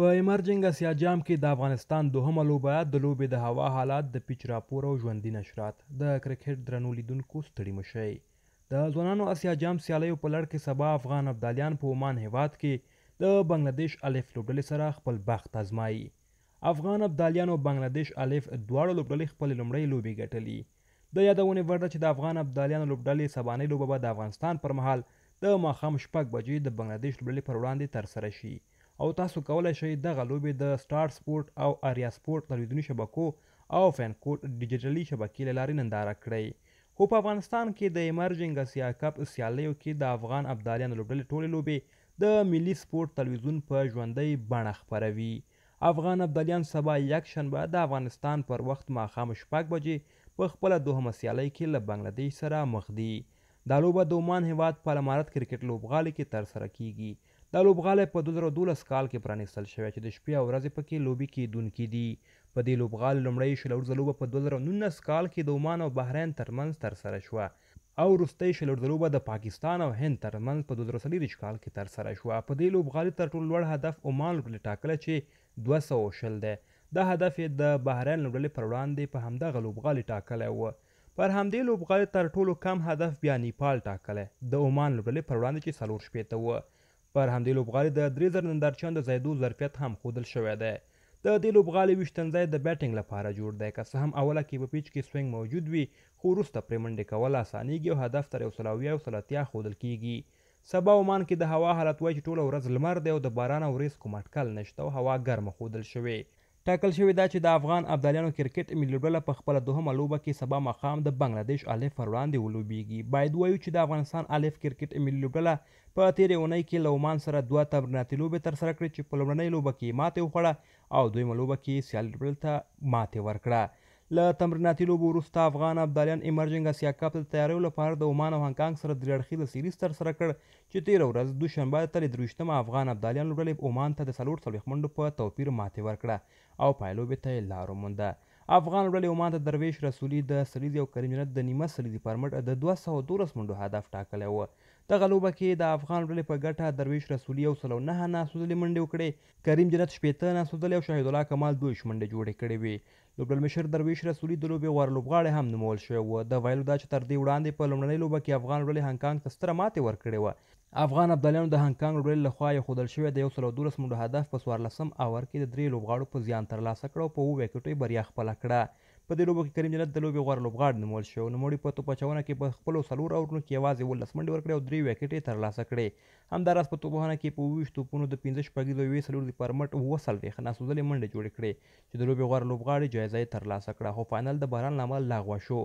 په ایمرجنګ اسیا جام کې د افغانستان دوهمه لوبه د لوبې د هوا حالات د پیچ راپور او ژوندي نشرات د کرکټ درنو لیدونکو ستړي مشئ د ځوانانو اسیا جام سیالیو په لړ کې سبا افغان ابدالیان په عمان هیواد کې د بنگلاديش الف لوبډلې سره خپل بخت ازمایي افغان ابدالیانو بنگلاديش الف دواړه لوبډلې خپل لومړی لوبي ګټلې د یادونې وړ چې د افغان ابدالیانو لوبډلې سبانه لوبه به د افغانستان پر مهال د ماخام شپږ بجې د بنگلاديش لوبډلې پر وړاندې ترسره شي او تاسو کولای شئ دغه لوبې د سټار سپورت او آریا سپورت تلویزیونی شبکو او فین کوډ ډیجیټلی شبکې له لارې ننداره کړئ خو په افغانستان کې د ایمرجنګ اسیا کپ سیالیو کې د افغان ابدالیانو لوبډلې ټولې لوبې د ملي سپورت تلویزیون په ژوندۍ بڼه خپروي افغان ابدالیان سبا یک شنبه د افغانستان پر وخت ماښام شپږ بجې په خپله دوهمه سیالۍ کې له بنګلادیش سره مخ دي دا لوبه د عمان هیواد په الامارت کرکټ لوبغالي کې ترسره کیږي دا لوبغالی په 2012 کال کې پرانیستل شوی چې د شپې او ورځې پکې لوبې کیدونکي دي په دې لوبغالي لومړۍ شلورزه لوبه په 2019 کال کې د عمان او بحرین ترمنځ ترسره شوه او وروستۍ شلورزه لوبه د پاکستان او هند ترمنځ په 2023 کال کې ترسره شوه په دې لوبغالي تر ټولو لوړ هدف عمان لوبډلې ټاکله چې 200 دی دا هدف یې د بحرین لوبډلې پر وړاندې په همدغه لوبغالي ټاکلی و پر همدې لوبغالي تر ټولو کم هدف بیا نیپال ټاکلی د عمان لوبډلې پر وړاندې چې څلور شپېته وه پر همدې لوبغالي د درې زر نندارچیان د زیدو ظرفیت هم ښودل شوی دی د دې لوبغالي ویشتنځای د بیټینګ لپاره جوړ دی که څه هم اوله کې په پیچ کې سوینګ موجود وي خو وروسته پرې منډې کول اسانېږي او هدف تر یو سل اویا او سل اتیا ښودل کیږي سبا عمان کې د هوا حالت وایي چې ټوله ورځ لمر دی او د باران او ورېځ کوم اټکل نشته او هوا ګرمه ښودل شوې ټاکل شوې ده چې د افغان ابدالیانو کرکټ ملي لوبډله په خپله دوهمه لوبه کې سبا ماښام د بنګلاديش الف پر وړاندې ولوبېږي باید وایو چې د افغانستان الف کرکټ ملي لوبډله په تیرې اونۍ کې له عمان سره دوه تمریناتي لوبې ترسره کړې چې په لومړنۍ لوبه کې ماتې وخوړه او دویمه لوبه کې سیالډبل ته ماتې ورکړه له تمریناتي لوبو وروسته افغان ابدالیان ایمرجنګ اسیا کپ د تیاریو لپاره د عمان او هانکانګ سره درې اړخیزه سیریز ترسره کړ چې تیره ورځ دوشنبه تر درویشتمه افغان ابدالیان لوبډلې عمان ته د څلور څلوېښت منډو په توپیر ماتې ورکړه او پای لوبې ته یې لار ومونده افغان لوبډلې عمان د درویش رسولي د سلیزي او کریم جنت د نیمه سلیزي پر مټ د دوه سوه دولس منډو هدف ټاکلی و دغه لوبه کې د افغان ډلې په ګټه درویش رسولي یو سل نهه ناسوزلې منډې وکړې کریم جنت شپېته ناسوزلې او شاهد الله کمال دویش منډې جوړې کړې وې لوبډل مشر درویش رسولي د لوبې غوره لوبغاړی هم نومول شوی و د ویلو دا چې تر دې وړاندې په لومړنۍ لوبه کې افغان ډلې هانګکانګ ته ستره ماتې ورکړې وه افغان ابدالیانو د هانګکانګ ډلې لخوا یښودل شوی د یو سل دولس منډو هدف په څوارلسم اوور کې د درې لوبغاړو په زیان ترلاسه کړ او په اووه ویکټو یې بریا خپله کړه په دې لوبو کې کریم جنت د لوبې غوره لوبغاړی نومول شو نوموړي په توپ اچونه کې په خپلو څلورو اورونو کې یوازې اوولس منډې ورکړې او درې ویکټې ترلاسه کړې همداراز په توپوهنه کې په اوویشت توپونو د پنځه شپږ د یوې څلور دپاره مټ اووه څلوېښت ناسوزلې منډې جوړې کړې چې د لوبې غوره لوبغاړي جایزه یې ترلاسه کړه خو فاینل د باران له امله لغوه شو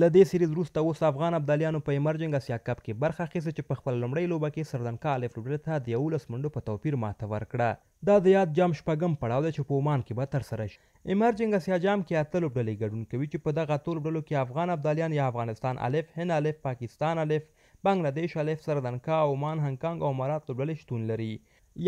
له دې سیریز وروسته اوس افغان ابدالیانو په ایمرجنګ اسیا کپ کې برخه اخیسته چې په خپل لومړۍ لوبه کې سردنکا الف لوبډلې ته د یولس منډو په توپیر ماته ورکړه دا د یاد جام شپږم پړاو دی چې په عمان کې به ترسره شي ایمرجنګ اسیا جام کې اته لوبډلې ګډون کوي چې په دغه اتو لوبډلو کې افغان ابدالیان یا افغانستان الف هند الف پاکستان الف بنگلاديش الف سردنکا عمان هنګکنګ او امارات لوبډلې شتون لري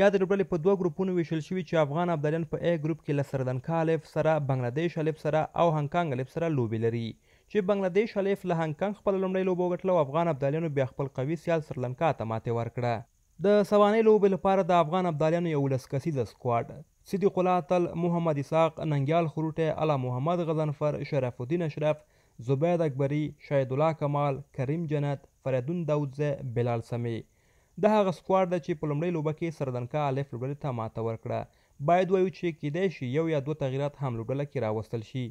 یا د ډلې په دوه ګروپونو ویشل شوي چې افغان ابدالیان په ا ګروپ کې له سردنکا الف سره بنگلاديش الف سره او هنګکنګ الف سره لوبې لري چې بنگلاديش حلیف له هانګ کانګ خپل لومړی لوبه وګټله او افغان ابدالیانو بیا خپل قوي سیال سرلنکا ته ماتې ورکړه د سوانۍ لوبې لپاره د افغان ابدالیانو یولس کسیزه سکواډ صدیق الله اتل محمد اسحاق ننګیال خروټی علا محمد غزنفر شرف الدین اشرف زبید اکبری شهید الله کمال کریم جنت فریدون داودزه بلال سمی د هغه سکواډ چې په لومړۍ لوبه کې سردنکا الف لوبډلې ته ماته ورکړه باید وایو چې کیدای شي یو یا دوه تغیرات هم لوبډله کې راوستل شي